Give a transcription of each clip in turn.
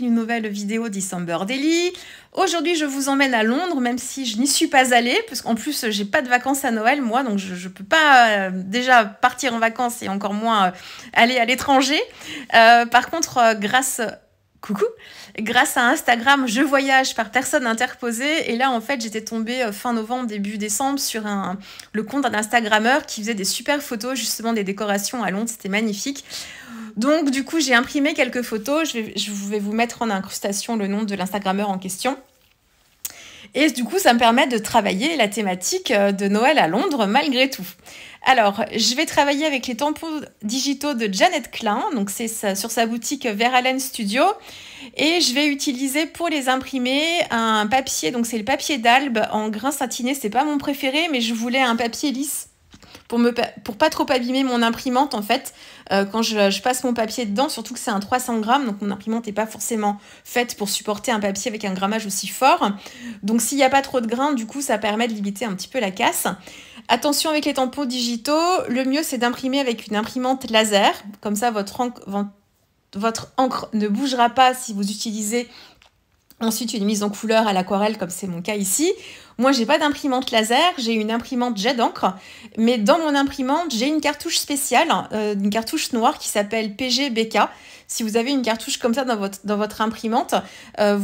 une nouvelle vidéo December Daily. Aujourd'hui, je vous emmène à Londres, même si je n'y suis pas allée, parce qu'en plus, j'ai pas de vacances à Noël, moi, donc je, ne peux pas euh, déjà partir en vacances et encore moins euh, aller à l'étranger. Euh, par contre, grâce coucou. Grâce à Instagram, je voyage par personne interposée. Et là, en fait, j'étais tombée fin novembre, début décembre sur un, le compte d'un Instagrammeur qui faisait des super photos, justement des décorations à Londres. C'était magnifique. Donc, du coup, j'ai imprimé quelques photos. Je vais, je vais vous mettre en incrustation le nom de l'Instagrammeur en question. Et du coup, ça me permet de travailler la thématique euh, de Noël à Londres malgré tout. Alors, je vais travailler avec les tampons digitaux de Janet Klein, donc c'est sur sa boutique Verhalen Studio. Et je vais utiliser pour les imprimer un papier, donc c'est le papier d'Albe en grain satiné, c'est pas mon préféré, mais je voulais un papier lisse pour me pour pas trop abîmer mon imprimante en fait euh, quand je, passe mon papier dedans surtout que c'est un 300 grammes donc mon imprimante n'est pas forcément faite pour supporter un papier avec un grammage aussi fort donc s'il n'y a pas trop de grains du coup ça permet de limiter un petit peu la casse attention avec les tampons digitaux le mieux c'est d'imprimer avec une imprimante laser comme ça votre votre encre ne bougera pas si vous utilisez ensuite une mise en couleur à l'aquarelle comme c'est mon cas ici moi, j'ai pas d'imprimante laser, j'ai une imprimante jet d'encre, mais dans mon imprimante, j'ai une cartouche spéciale, euh, une cartouche noire qui s'appelle PGBK. Si vous avez une cartouche comme ça dans votre, dans votre imprimante, euh,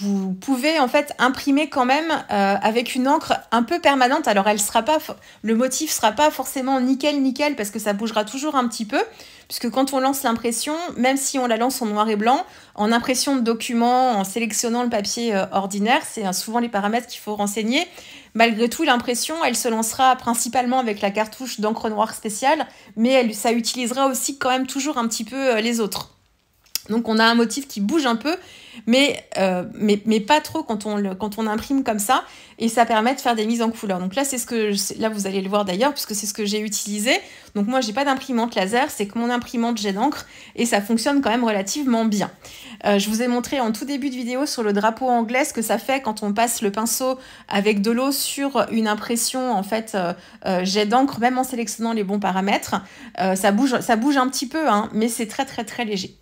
vous, pouvez en fait imprimer quand même euh, avec une encre un peu permanente. Alors, elle sera pas, le motif sera pas forcément nickel nickel parce que ça bougera toujours un petit peu, puisque quand on lance l'impression, même si on la lance en noir et blanc, en impression de documents, en sélectionnant le papier ordinaire, c'est souvent les paramètres qu'il faut renseigner Malgré tout, l'impression, elle se lancera principalement avec la cartouche d'encre noire spéciale, mais elle, ça utilisera aussi quand même toujours un petit peu euh, les autres. Donc on a un motif qui bouge un peu, mais, euh, mais, pas trop quand on, quand on imprime comme ça, et ça permet de faire des mises en couleur. Donc là, c'est ce que là vous allez le voir d'ailleurs, puisque c'est ce que j'ai utilisé. Donc moi, j'ai pas d'imprimante laser, c'est que mon imprimante jet d'encre, et ça fonctionne quand même relativement bien. Euh, je vous ai montré en tout début de vidéo sur le drapeau anglais ce que ça fait quand on passe le pinceau avec de l'eau sur une impression en fait euh, jet d'encre, même en sélectionnant les bons paramètres. ça, bouge, ça bouge un petit peu, hein, mais c'est très très très léger.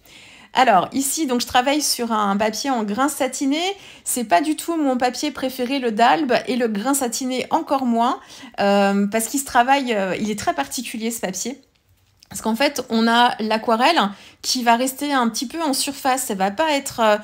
Alors ici, donc je travaille sur un papier en grain satiné. C'est pas du tout mon papier préféré, le dalbe, et le grain satiné encore moins, euh, parce qu'il se travaille, euh, il est très particulier ce papier. Parce qu'en fait, on a l'aquarelle qui va rester un petit peu en surface. Ça va pas être euh,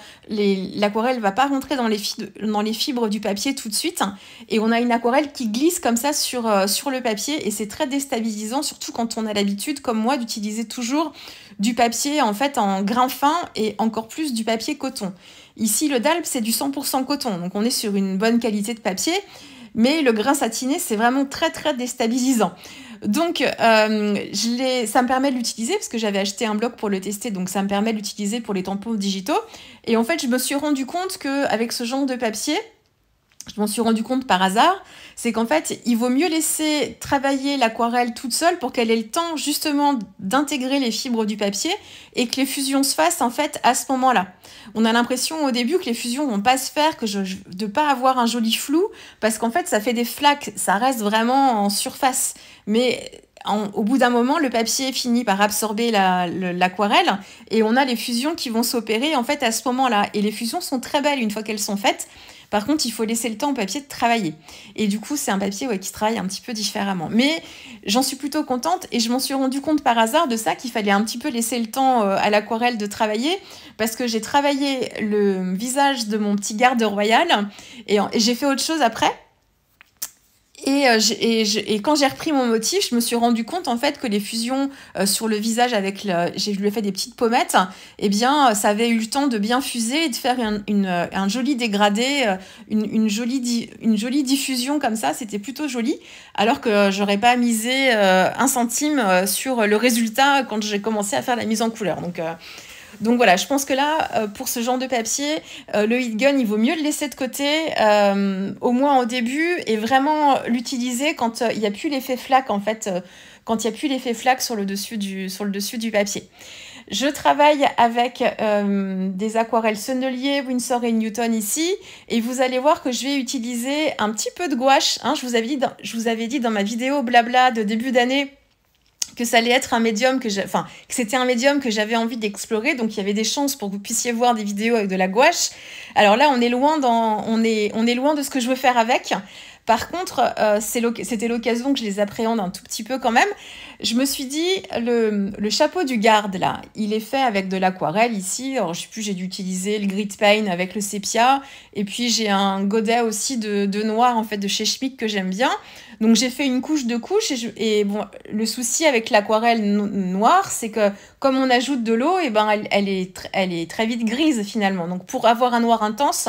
l'aquarelle va pas rentrer dans les, fibres, du papier tout de suite. Et on a une aquarelle qui glisse comme ça euh, sur, le papier et c'est très déstabilisant, surtout quand on a l'habitude, comme moi, d'utiliser toujours du papier en fait en grain fin et encore plus du papier coton. Ici, le DALP, c'est du 100% coton, donc on est sur une bonne qualité de papier, mais le grain satiné, c'est vraiment très très déstabilisant. Donc, euh, ça me permet de l'utiliser parce que j'avais acheté un bloc pour le tester, donc ça me permet de l'utiliser pour les tampons digitaux. Et en fait, je me suis rendu compte qu'avec ce genre de papier, je m'en suis rendu compte par hasard, c'est qu'en fait, il vaut mieux laisser travailler l'aquarelle toute seule pour qu'elle ait le temps justement d'intégrer les fibres du papier et que les fusions se fassent en fait à ce moment-là. On a l'impression au début que les fusions vont pas se faire, que je, de pas avoir un joli flou parce qu'en fait, ça fait des flaques, ça reste vraiment en surface, mais au bout d'un moment, le papier finit par absorber l'aquarelle et on a les fusions qui vont s'opérer en fait à ce moment-là. Et les fusions sont très belles une fois qu'elles sont faites par contre, il faut laisser le temps au papier de travailler. Et du coup, c'est un papier qui se travaille un petit peu différemment. Mais j'en suis plutôt contente et je m'en suis rendu compte par hasard de ça qu'il fallait un petit peu laisser le temps euh, à l'aquarelle de travailler parce que j'ai travaillé le visage de mon petit garde royal et j'ai fait autre chose après. Et, euh, et, et, quand j'ai repris mon motif, je me suis rendu compte en fait que les fusions euh, sur le visage avec le, je lui ai fait des petites pommettes, eh bien ça avait eu le temps de bien fuser et de faire un, une, euh, un joli dégradé, une, une, jolie une jolie diffusion comme ça, c'était plutôt joli. Alors que j'aurais pas misé un centime sur le résultat quand j'ai commencé à faire la mise en couleur. Donc donc voilà, je pense que là, euh, pour ce genre de papier, euh, le heat gun, il vaut mieux le laisser de côté, euh, au moins au début, et vraiment l'utiliser quand il n'y a plus l'effet flaque, en fait, quand il n'y a plus l'effet flaque sur le dessus du, sur le dessus du papier. Je travaille avec des aquarelles Sennelier, Winsor et Newton ici, et vous allez voir que je vais utiliser un petit peu de gouache. Hein, je, vous avais dit je vous avais dit dans ma vidéo blabla de début d'année que ça allait être un médium que enfin, que c'était un médium que j'avais envie d'explorer, donc il y avait des chances pour que vous puissiez voir des vidéos avec de la gouache. Alors là, on est loin dans, on est, on est loin de ce que je veux faire avec. Par contre, euh, c'était l'occasion que je les appréhende un tout petit peu quand même. Je me suis dit, le, chapeau du garde, là, il est fait avec de l'aquarelle ici. Alors, je sais plus, j'ai dû utiliser le grid paint avec le sépia. Et puis, j'ai un godet aussi de, de, noir, en fait, de chez Schmick que j'aime bien. Donc j'ai fait une couche de couche et, bon, le souci avec l'aquarelle noire, c'est que comme on ajoute de l'eau, et eh ben elle, est elle est très vite grise finalement. Donc pour avoir un noir intense,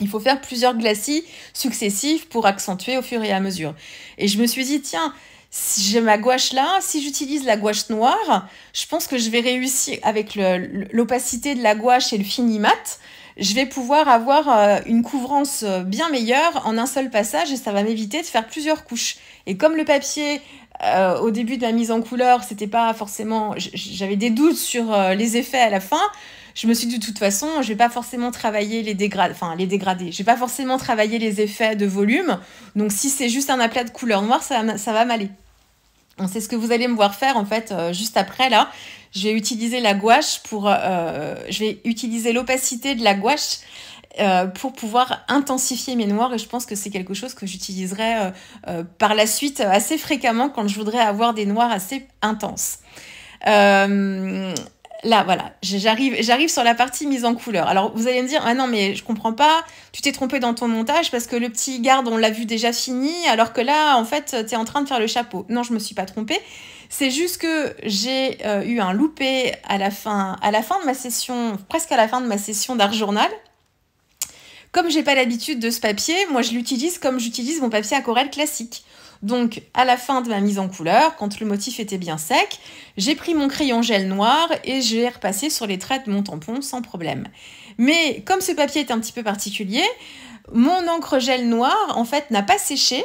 il faut faire plusieurs glacis successifs pour accentuer au fur et à mesure. Et je me suis dit tiens, si j'ai ma gouache là, si j'utilise la gouache noire, je pense que je vais réussir avec l'opacité de la gouache et le fini mat je vais pouvoir avoir euh, une couvrance euh, bien meilleure en un seul passage et ça va m'éviter de faire plusieurs couches. Et comme le papier, euh, au début de la mise en couleur, c'était pas forcément. J'avais des doutes sur les effets à la fin. Je me suis dit de toute façon, je vais pas forcément travailler les dégradés, enfin les dégradés. Je vais pas forcément travailler les effets de volume. Donc si c'est juste un aplat de couleur noire, ça, ça va m'aller. C'est ce que vous allez me voir faire en fait juste après là je vais utiliser la gouache pour, euh, je vais utiliser l'opacité de la gouache euh, pour pouvoir intensifier mes noirs et je pense que c'est quelque chose que j'utiliserai euh, euh, par la suite assez fréquemment quand je voudrais avoir des noirs assez intenses. Euh, là, voilà, j'arrive, j'arrive sur la partie mise en couleur. Alors, vous allez me dire, ah non, mais je comprends pas, tu t'es trompé dans ton montage parce que le petit garde, on l'a vu déjà fini, alors que là, en fait, tu es en train de faire le chapeau. Non, je me suis pas trompée. C'est juste que j'ai euh, eu un loupé à la fin, à la fin de ma session, presque à la fin de ma session d'art journal. Comme j'ai pas l'habitude de ce papier, moi je l'utilise comme j'utilise mon papier aquarelle classique. Donc, à la fin de ma mise en couleur, quand le motif était bien sec, j'ai pris mon crayon gel noir et j'ai repassé sur les traits de mon tampon sans problème. Mais comme ce papier est un petit peu particulier, mon encre gel noir, en fait, n'a pas séché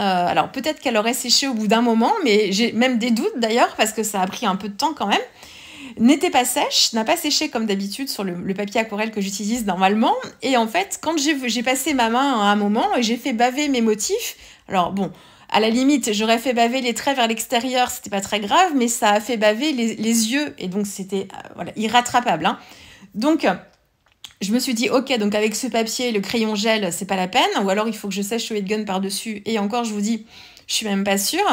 euh, alors peut-être qu'elle aurait séché au bout d'un moment, mais j'ai même des doutes d'ailleurs parce que ça a pris un peu de temps quand même. N'était pas sèche, n'a pas séché comme d'habitude sur le, papier aquarelle que j'utilise normalement. Et en fait, quand j'ai passé ma main à un moment et j'ai fait baver mes motifs, alors bon, à la limite, j'aurais fait baver les traits vers l'extérieur, c'était pas très grave, mais ça a fait baver les, yeux, et donc c'était euh, voilà, irrattrapable. Hein. Donc, je me suis dit, ok, donc avec ce papier, le crayon gel, c'est pas la peine, ou alors il faut que je sèche le gun par-dessus, et encore, je vous dis, je suis même pas sûre.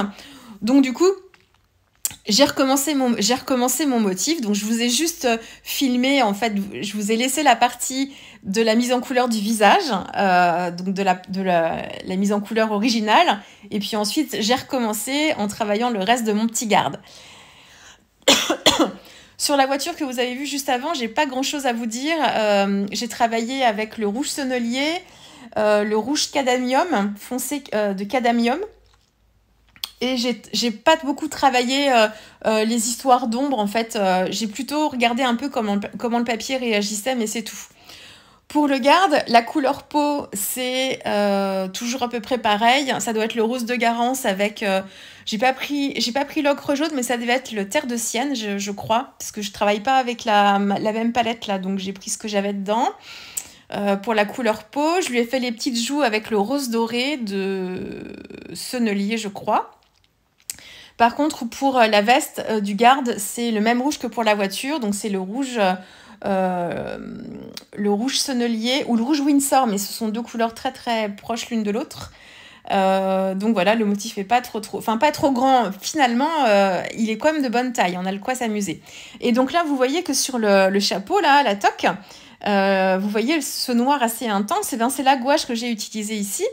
Donc, du coup, j'ai recommencé mon j'ai recommencé mon motif donc je vous ai juste euh, filmé en fait je vous ai laissé la partie de la mise en couleur du visage euh, donc de la de la, mise en couleur originale et puis ensuite j'ai recommencé en travaillant le reste de mon petit garde sur la voiture que vous avez vue juste avant j'ai pas grand chose à vous dire euh, j'ai travaillé avec le rouge sonnelier le rouge cadamium foncé de cadamium et j'ai pas beaucoup travaillé euh, euh, les histoires d'ombre en fait. Euh, j'ai plutôt regardé un peu comment, le papier réagissait, mais c'est tout. Pour le garde, la couleur peau, c'est toujours à peu près pareil. Ça doit être le rose de Garance avec. j'ai pas pris, pas pris l'ocre jaune, mais ça devait être le terre de sienne, je, crois, parce que je travaille pas avec la, même palette là, donc j'ai pris ce que j'avais dedans. pour la couleur peau, je lui ai fait les petites joues avec le rose doré de Sennelier, je crois. Par contre, pour euh, la veste euh, du garde, c'est le même rouge que pour la voiture, donc c'est le rouge. Euh, le rouge sonnelier ou le rouge Windsor, mais ce sont deux couleurs très très proches l'une de l'autre. donc voilà, le motif est pas trop, pas trop grand. Finalement, il est quand même de bonne taille. On a le quoi s'amuser. Et donc là, vous voyez que sur le, le chapeau là, la toque, euh, vous voyez ce noir assez intense, eh c'est la gouache que j'ai utilisée ici.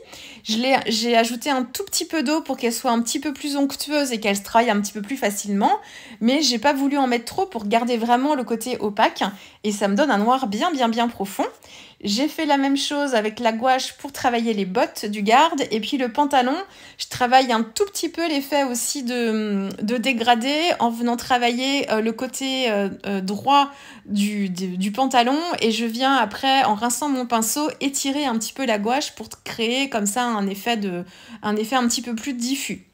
J'ai ajouté un tout petit peu d'eau pour qu'elle soit un petit peu plus onctueuse et qu'elle se travaille un petit peu plus facilement, mais j'ai pas voulu en mettre trop pour garder vraiment le côté opaque et ça me donne un noir bien bien bien profond. J'ai fait la même chose avec la gouache pour travailler les bottes du garde. Et puis le pantalon, je travaille un tout petit peu l'effet aussi de, de dégradé en venant travailler euh, le côté euh, euh, droit du, du, pantalon. Et je viens après, en rinçant mon pinceau, étirer un petit peu la gouache pour créer comme ça un effet, de, un effet un petit peu plus diffus.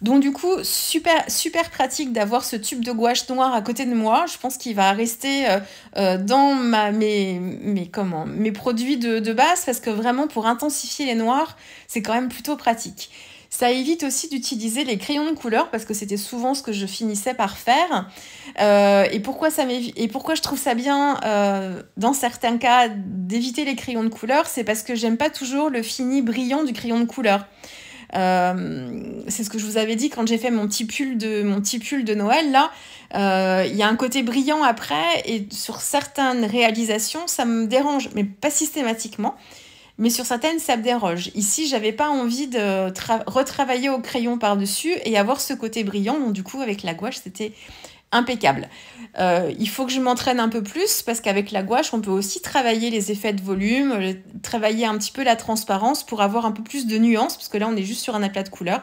Donc du coup, super, super pratique d'avoir ce tube de gouache noir à côté de moi. Je pense qu'il va rester euh, euh, dans ma, mes, comment, mes produits de, de base parce que vraiment pour intensifier les noirs, c'est quand même plutôt pratique. Ça évite aussi d'utiliser les crayons de couleur parce que c'était souvent ce que je finissais par faire. Euh, et, pourquoi ça et pourquoi je trouve ça bien dans certains cas d'éviter les crayons de couleur, c'est parce que j'aime pas toujours le fini brillant du crayon de couleur. Euh, c'est ce que je vous avais dit quand j'ai fait mon petit pull de mon petit de Noël là. Euh, il y a un côté brillant après et sur certaines réalisations ça me dérange, mais pas systématiquement. Mais sur certaines, ça me déroge. Ici, j'avais pas envie de retravailler au crayon par-dessus et avoir ce côté brillant. Donc, du coup, avec la gouache, c'était impeccable. Euh, il faut que je m'entraîne un peu plus parce qu'avec la gouache, on peut aussi travailler les effets de volume, euh, travailler un petit peu la transparence pour avoir un peu plus de nuances parce que là, on est juste sur un aplat de couleurs.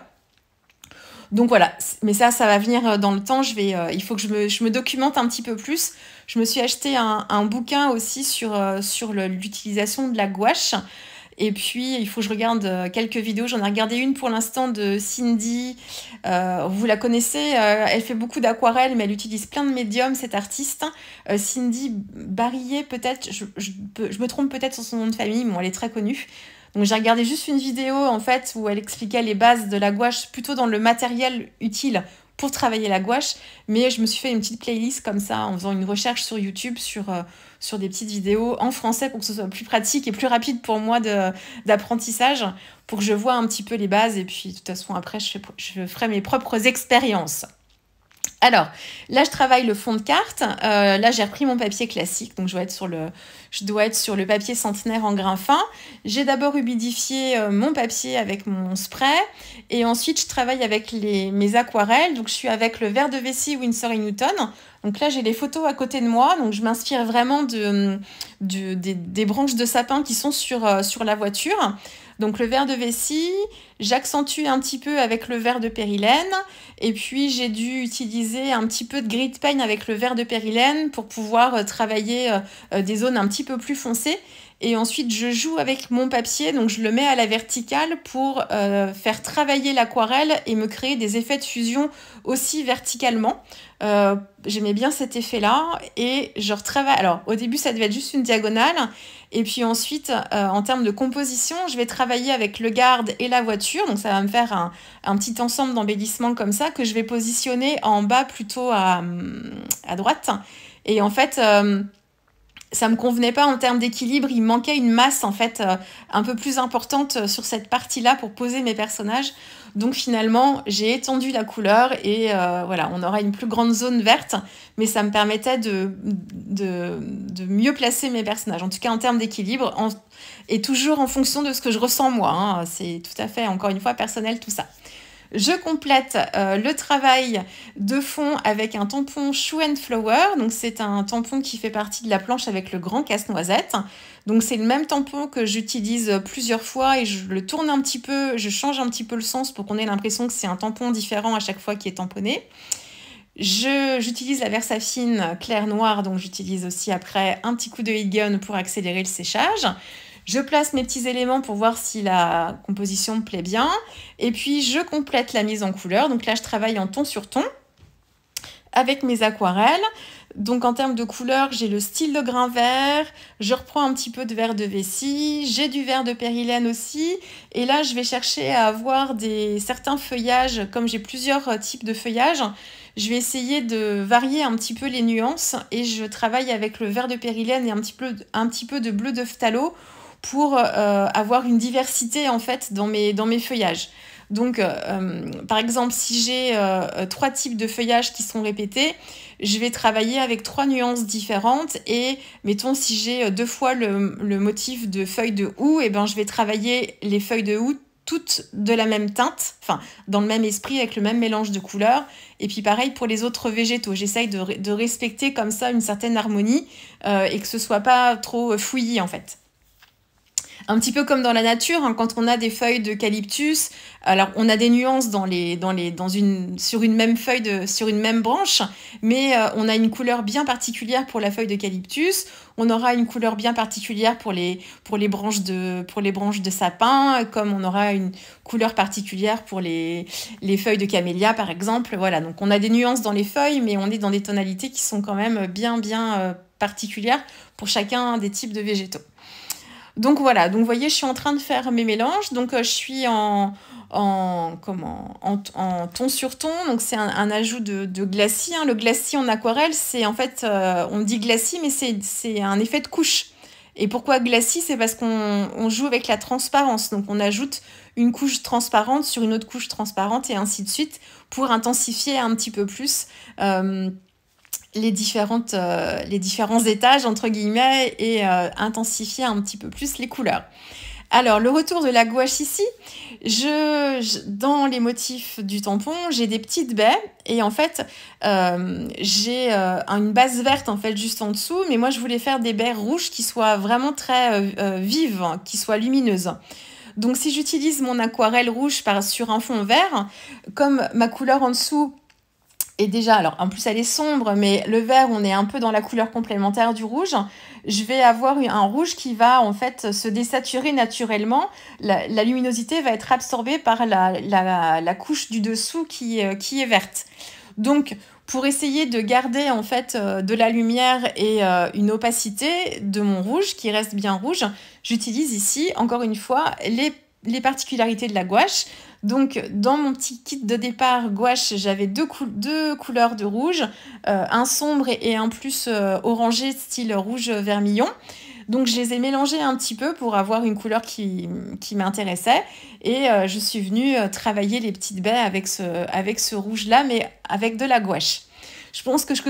Donc voilà, mais ça, ça va venir euh, dans le temps. Je vais, il faut que je me, documente un petit peu plus. Je me suis acheté un, bouquin aussi sur, sur l'utilisation de la gouache. Et puis, il faut que je regarde euh, quelques vidéos. J'en ai regardé une pour l'instant de Cindy. Euh, vous la connaissez, euh, elle fait beaucoup d'aquarelles, mais elle utilise plein de médiums, cette artiste. Cindy Barillet, peut-être. Je, me trompe peut-être sur son nom de famille, mais elle est très connue. Donc j'ai regardé juste une vidéo en fait où elle expliquait les bases de la gouache plutôt dans le matériel utile pour travailler la gouache, mais je me suis fait une petite playlist comme ça en faisant une recherche sur YouTube sur, euh, sur des petites vidéos en français pour que ce soit plus pratique et plus rapide pour moi d'apprentissage, pour que je vois un petit peu les bases et puis de toute façon après je ferai mes propres expériences. Alors, là, je travaille le fond de carte. Euh, là, j'ai repris mon papier classique, donc je dois être sur le, papier centenaire en grain fin. J'ai d'abord humidifié euh, mon papier avec mon spray, et ensuite je travaille avec mes aquarelles. Donc, je suis avec le verre de vessie Winsor Newton. Donc là, j'ai les photos à côté de moi. Donc je m'inspire vraiment de, des, branches de sapin qui sont euh, sur, la voiture. Donc le verre de vessie, j'accentue un petit peu avec le verre de périlène. Et puis j'ai dû utiliser un petit peu de grid de avec le verre de périlène pour pouvoir euh, travailler euh, des zones un petit peu plus foncées. Et ensuite, je joue avec mon papier, donc je le mets à la verticale pour euh, faire travailler l'aquarelle et me créer des effets de fusion aussi verticalement. Euh, j'aimais bien cet effet-là et je retravaille. Alors, au début, ça devait être juste une diagonale. Et puis ensuite, euh, en termes de composition, je vais travailler avec le garde et la voiture. Donc, ça va me faire un, petit ensemble d'embellissement comme ça que je vais positionner en bas plutôt à, à droite. Et en fait, ça me convenait pas en termes d'équilibre. Il manquait une masse en fait euh, un peu plus importante euh, sur cette partie-là pour poser mes personnages. Donc finalement, j'ai étendu la couleur et euh, voilà, on aura une plus grande zone verte, mais ça me permettait de, de, mieux placer mes personnages, en tout cas en termes d'équilibre, et toujours en fonction de ce que je ressens moi. Hein. C'est tout à fait, encore une fois, personnel tout ça. Je complète euh, le travail de fond avec un tampon Shoe Flower. Donc c'est un tampon qui fait partie de la planche avec le grand casse-noisette. Donc c'est le même tampon que j'utilise plusieurs fois et je le tourne un petit peu, je change un petit peu le sens pour qu'on ait l'impression que c'est un tampon différent à chaque fois qui est tamponné. J'utilise la Versafine claire-noire donc j'utilise aussi après un petit coup de Higgins pour accélérer le séchage. Je place mes petits éléments pour voir si la composition me plaît bien. Et puis, je complète la mise en couleur. Donc là, je travaille en ton sur ton avec mes aquarelles. Donc en termes de couleurs, j'ai le style de grain vert, je reprends un petit peu de vert de vessie, j'ai du vert de périlène aussi. Et là, je vais chercher à avoir des certains feuillages, comme j'ai plusieurs euh, types de feuillages, je vais essayer de varier un petit peu les nuances et je travaille avec le vert de périlène et un petit peu, un petit peu de bleu de phtalo pour euh, avoir une diversité en fait dans mes, dans mes feuillages. Donc, euh, euh, par exemple, si j'ai trois types de feuillages qui sont répétés, je vais travailler avec trois nuances différentes. Et mettons, si j'ai deux fois le, motif de feuille de houx, et eh ben, je vais travailler les feuilles de houx toutes de la même teinte, enfin, dans le même esprit, avec le même mélange de couleurs. Et puis, pareil pour les autres végétaux. J'essaye de, respecter comme ça une certaine harmonie et que ce soit pas trop fouillis, en fait. Un petit peu comme dans la nature, hein, quand on a des feuilles d'eucalyptus, alors on a des nuances dans les, dans les, dans une, sur une même feuille, de, sur une même branche, mais euh, on a une couleur bien particulière pour la feuille d'eucalyptus, on aura une couleur bien particulière pour les, pour les, branches, de, pour les branches de sapin, comme on aura une couleur particulière pour les, les feuilles de camélia, par exemple. Voilà, donc on a des nuances dans les feuilles, mais on est dans des tonalités qui sont quand même bien, bien euh, particulières pour chacun des types de végétaux. Donc voilà, donc vous voyez, je suis en train de faire mes mélanges. Donc euh, je suis en, en, comment, en, en ton sur ton, donc c'est un, ajout de, de glacis. Hein. Le glacis en aquarelle, c'est en fait, euh, on dit glacis, mais c'est un effet de couche. Et pourquoi glacis C'est parce qu'on joue avec la transparence. Donc on ajoute une couche transparente sur une autre couche transparente et ainsi de suite pour intensifier un petit peu plus. Euh, les, différentes, euh, les différents étages, entre guillemets, et euh, intensifier un petit peu plus les couleurs. Alors, le retour de la gouache ici, je, dans les motifs du tampon, j'ai des petites baies et en fait, euh, j'ai une base verte en fait juste en dessous, mais moi je voulais faire des baies rouges qui soient vraiment très vives, qui soient lumineuses. Donc si j'utilise mon aquarelle rouge sur un fond vert, comme ma couleur en dessous et déjà, alors en plus elle est sombre, mais le vert, on est un peu dans la couleur complémentaire du rouge. Je vais avoir un rouge qui va en fait se désaturer naturellement. La, luminosité va être absorbée par la, couche du dessous qui, euh, qui est verte. Donc, pour essayer de garder en fait euh, de la lumière et euh, une opacité de mon rouge qui reste bien rouge, j'utilise ici encore une fois les, les particularités de la gouache. Donc dans mon petit kit de départ gouache, j'avais deux, couleurs de rouge, euh, un sombre et, un plus euh, orangé style rouge vermillon. Donc je les ai mélangées un petit peu pour avoir une couleur qui, m'intéressait. Et euh, je suis venue travailler les petites baies avec ce, avec ce rouge-là, mais avec de la gouache. Je pense que je,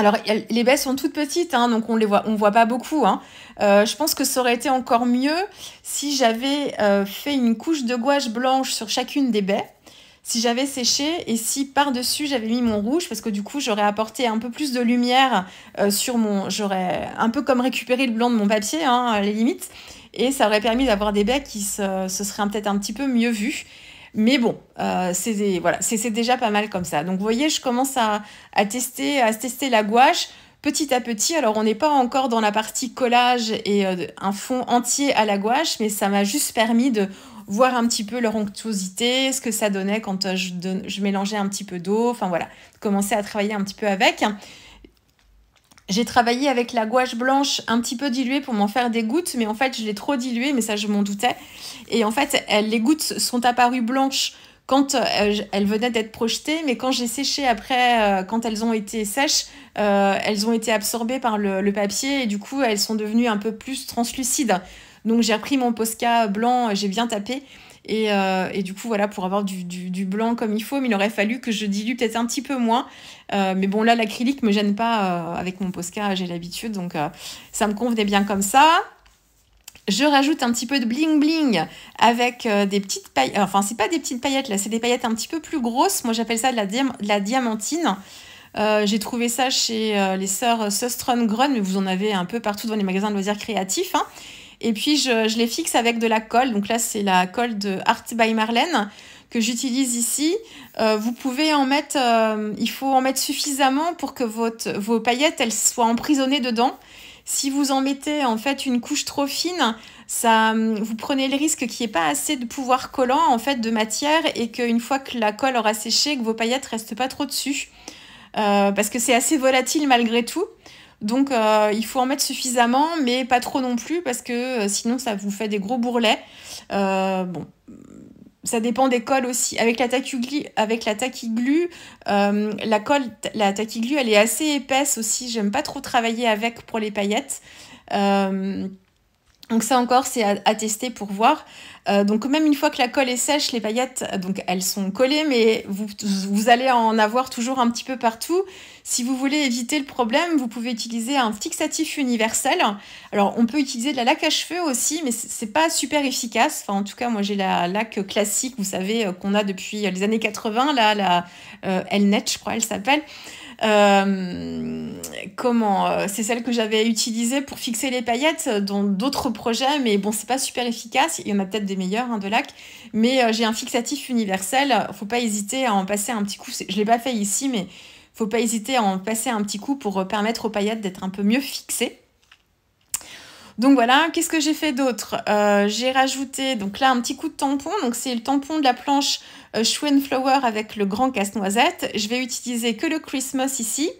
alors les baies sont toutes petites, hein, donc on les voit, on voit pas beaucoup. Hein. Euh, je pense que ça aurait été encore mieux si j'avais euh, fait une couche de gouache blanche sur chacune des baies, si j'avais séché et si par dessus j'avais mis mon rouge, parce que du coup j'aurais apporté un peu plus de lumière euh, sur mon, j'aurais un peu comme récupéré le blanc de mon papier, hein, à les limites, et ça aurait permis d'avoir des baies qui se, se seraient peut-être un petit peu mieux vues. Mais bon, euh, c'est voilà, déjà pas mal comme ça. Donc vous voyez, je commence à, tester, à tester la gouache petit à petit. Alors on n'est pas encore dans la partie collage et euh, un fond entier à la gouache, mais ça m'a juste permis de voir un petit peu leur onctuosité, ce que ça donnait quand euh, je, je mélangeais un petit peu d'eau, enfin voilà, commencer à travailler un petit peu avec. J'ai travaillé avec la gouache blanche un petit peu diluée pour m'en faire des gouttes, mais en fait, je l'ai trop diluée, mais ça, je m'en doutais. Et en fait, les gouttes sont apparues blanches quand euh, elles venaient d'être projetées, mais quand j'ai séché après, euh, quand elles ont été sèches, euh, elles ont été absorbées par le, papier et du coup, elles sont devenues un peu plus translucides. Donc, j'ai repris mon Posca blanc, j'ai bien tapé. Euh, et, du coup, voilà, pour avoir du, blanc comme il faut, mais il aurait fallu que je dilue peut-être un petit peu moins. Euh, mais bon, là, l'acrylique me gêne pas euh, avec mon Posca, j'ai l'habitude, donc ça me convenait bien comme ça. Je rajoute un petit peu de bling bling avec des petites paillettes. Enfin, c'est pas des petites paillettes là, c'est des paillettes un petit peu plus grosses. Moi, j'appelle ça de la, diamantine. j'ai trouvé ça chez les sœurs Sustron Grun, mais vous en avez un peu partout dans les magasins de loisirs créatifs. Hein. Et puis, je, les fixe avec de la colle. Donc là, c'est la colle de Art by Marlène que j'utilise ici. Euh, vous pouvez en mettre, euh, il faut en mettre suffisamment pour que vos paillettes, soient emprisonnées dedans. Si vous en mettez en fait une couche trop fine, hum, vous prenez le risque qu'il n'y ait pas assez de pouvoir collant en fait de matière et qu'une fois que la colle aura séché, que vos paillettes ne restent pas trop dessus, euh, parce que c'est assez volatile malgré tout. Donc euh, il faut en mettre suffisamment, mais pas trop non plus, parce que euh, sinon ça vous fait des gros bourrelets. Euh, bon. Ça dépend des cols aussi. Avec la taquiglue, avec la, taquiglue la colle, la elle est assez épaisse aussi. J'aime pas trop travailler avec pour les paillettes. Donc ça encore, c'est à, tester pour voir. Euh, donc même une fois que la colle est sèche, les paillettes, donc elles sont collées, mais vous, allez en avoir toujours un petit peu partout. Si vous voulez éviter le problème, vous pouvez utiliser un fixatif universel. Alors on peut utiliser de la laque à cheveux aussi, mais c'est pas super efficace. Enfin en tout cas, moi j'ai la laque classique, vous savez, euh, qu'on a depuis euh, les années 80, là, la LNET, Elnet, je crois, elle s'appelle. Euh, comment euh, C'est celle que j'avais utilisée pour fixer les paillettes dans d'autres projets, mais bon, c'est pas super efficace. Il y en a peut-être des meilleurs hein, de lac, mais euh, j'ai un fixatif universel. Faut pas hésiter à en passer un petit coup. Je l'ai pas fait ici, mais faut pas hésiter à en passer un petit coup pour permettre aux paillettes d'être un peu mieux fixées. Donc voilà, qu'est-ce que j'ai fait d'autre euh, J'ai rajouté donc là un petit coup de tampon. Donc c'est le tampon de la planche euh, avec le grand casse-noisette. Je vais utiliser que le Christmas ici.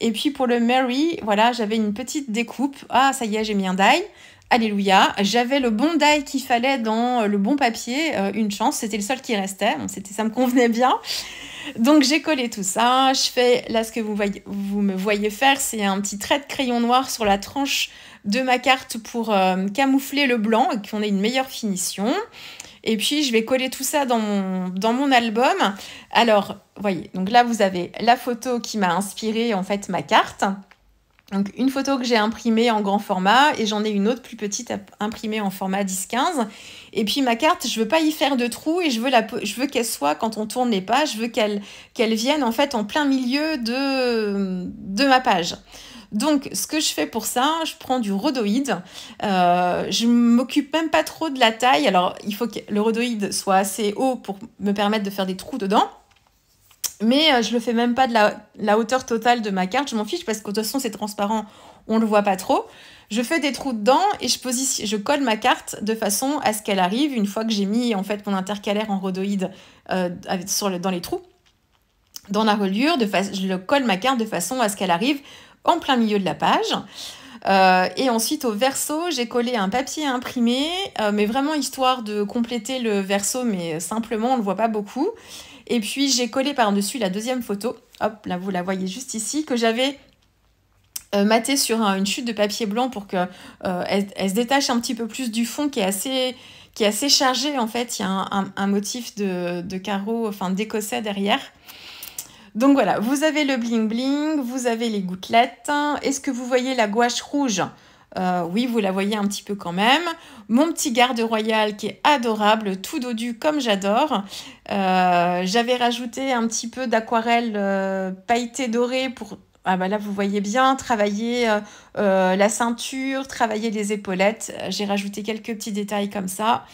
Et puis pour le Mary, voilà, j'avais une petite découpe. Ah, ça y est, j'ai mis un die. Alléluia, j'avais le bon die qu'il fallait dans euh, le bon papier, une chance, c'était le seul qui restait, c'était ça me convenait bien. Donc j'ai collé tout ça, je fais là ce que vous, vous me voyez faire, c'est un petit trait de crayon noir sur la tranche de ma carte pour euh, camoufler le blanc et qu'on ait une meilleure finition. Et puis, je vais coller tout ça dans mon, album. Alors, voyez, donc là, vous avez la photo qui m'a inspiré, en fait, ma carte. Donc, une photo que j'ai imprimée en grand format et j'en ai une autre plus petite imprimée en format 10-15. Et puis, ma carte, je ne veux pas y faire de trous et je veux, veux qu'elle soit, quand on tourne les pages, je veux qu'elle qu'elle vienne, en fait, en plein milieu de, de ma page. Donc, ce que je fais pour ça, je prends du rhodoïde. Euh, je m'occupe même pas trop de la taille. Alors, il faut que le rhodoïde soit assez haut pour me permettre de faire des trous dedans. Mais euh, je le fais même pas de la, hauteur totale de ma carte. Je m'en fiche parce que de c'est transparent. On le voit pas trop. Je fais des trous dedans et je, je colle ma carte de façon à ce qu'elle arrive une fois que j'ai mis en fait mon intercalaire en rhodoïde euh, dans les trous dans la reliure, de je le colle ma carte de façon à ce qu'elle arrive en plein milieu de la page. Euh, et ensuite, au verso, j'ai collé un papier imprimé, euh, mais vraiment histoire de compléter le verso, mais simplement, on ne le voit pas beaucoup. Et puis, j'ai collé par-dessus la deuxième photo, hop, là, vous la voyez juste ici, que j'avais euh, maté matée sur une chute de papier blanc pour qu'elle elle se détache un petit peu plus du fond qui est assez, qui est assez chargé, en fait. Il y a un, motif de, de carreau, enfin, d'écossais derrière. Donc voilà, vous avez le bling bling, vous avez les gouttelettes. Est-ce que vous voyez la gouache rouge euh, oui, vous la voyez un petit peu quand même. Mon petit garde royal qui est adorable, tout dodu comme j'adore. Euh, j'avais rajouté un petit peu d'aquarelle euh, pailletée dorée pour... Ah bah là, vous voyez bien, travailler la ceinture, travailler les épaulettes. J'ai rajouté quelques petits détails comme ça.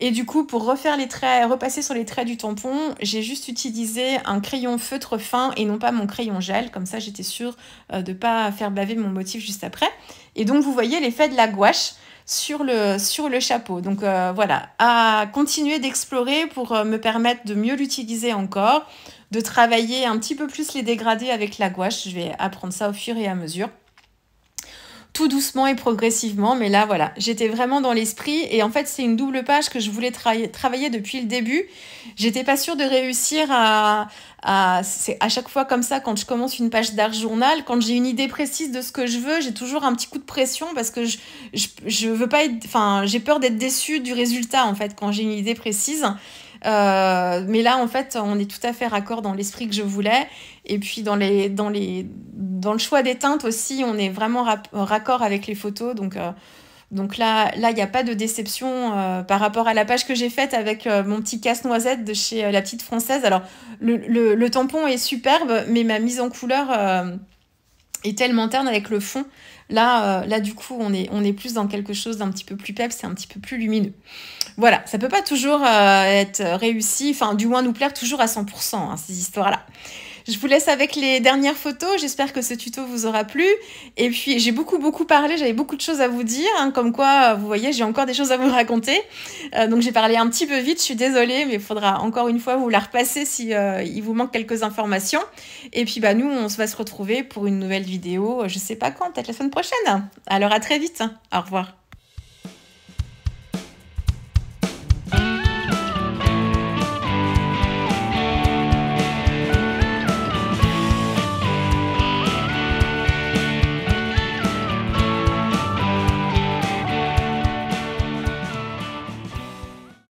Et du coup, pour refaire les traits, repasser sur les traits du tampon, j'ai juste utilisé un crayon feutre fin et non pas mon crayon gel. Comme ça, j'étais sûre euh, de ne pas faire baver mon motif juste après. Et donc, vous voyez l'effet de la gouache sur le, sur le chapeau. Donc euh, voilà, à continuer d'explorer pour euh, me permettre de mieux l'utiliser encore, de travailler un petit peu plus les dégradés avec la gouache. Je vais apprendre ça au fur et à mesure tout doucement et progressivement. Mais là, voilà, j'étais vraiment dans l'esprit. Et en fait, c'est une double page que je voulais travailler depuis le début. J'étais pas sûre de réussir à. à c'est à chaque fois comme ça, quand je commence une page d'art journal, quand j'ai une idée précise de ce que je veux, j'ai toujours un petit coup de pression parce que je, je, veux pas être. Enfin, j'ai peur d'être déçue du résultat, en fait, quand j'ai une idée précise. Euh, mais là, en fait, on est tout à fait raccord dans l'esprit que je voulais. Et puis dans, les, dans, les, dans le choix des teintes aussi, on est vraiment raccord avec les photos. Donc, euh, donc là, il n'y a pas de déception euh, par rapport à la page que j'ai faite avec euh, mon petit casse-noisette de chez La Petite Française. Alors, le, le, tampon est superbe, mais ma mise en couleur est tellement terne avec le fond. Là, là du coup, on est, on est plus dans quelque chose d'un petit peu plus pep, c'est un petit peu plus lumineux. Voilà, ça peut pas toujours être réussi, enfin, du moins nous plaire toujours à 100%, hein, ces histoires-là. Je vous laisse avec les dernières photos. J'espère que ce tuto vous aura plu. Et puis, j'ai beaucoup, beaucoup parlé. J'avais beaucoup de choses à vous dire. Hein, comme quoi, euh, vous voyez, j'ai encore des choses à vous raconter. Euh, donc, j'ai parlé un petit peu vite. Je suis désolée, mais il faudra encore une fois vous la repasser si euh, vous manque quelques informations. Et puis, bah, nous, on va se retrouver pour une nouvelle vidéo. Je ne sais pas quand, peut-être la semaine prochaine. Alors, à très vite. Au revoir.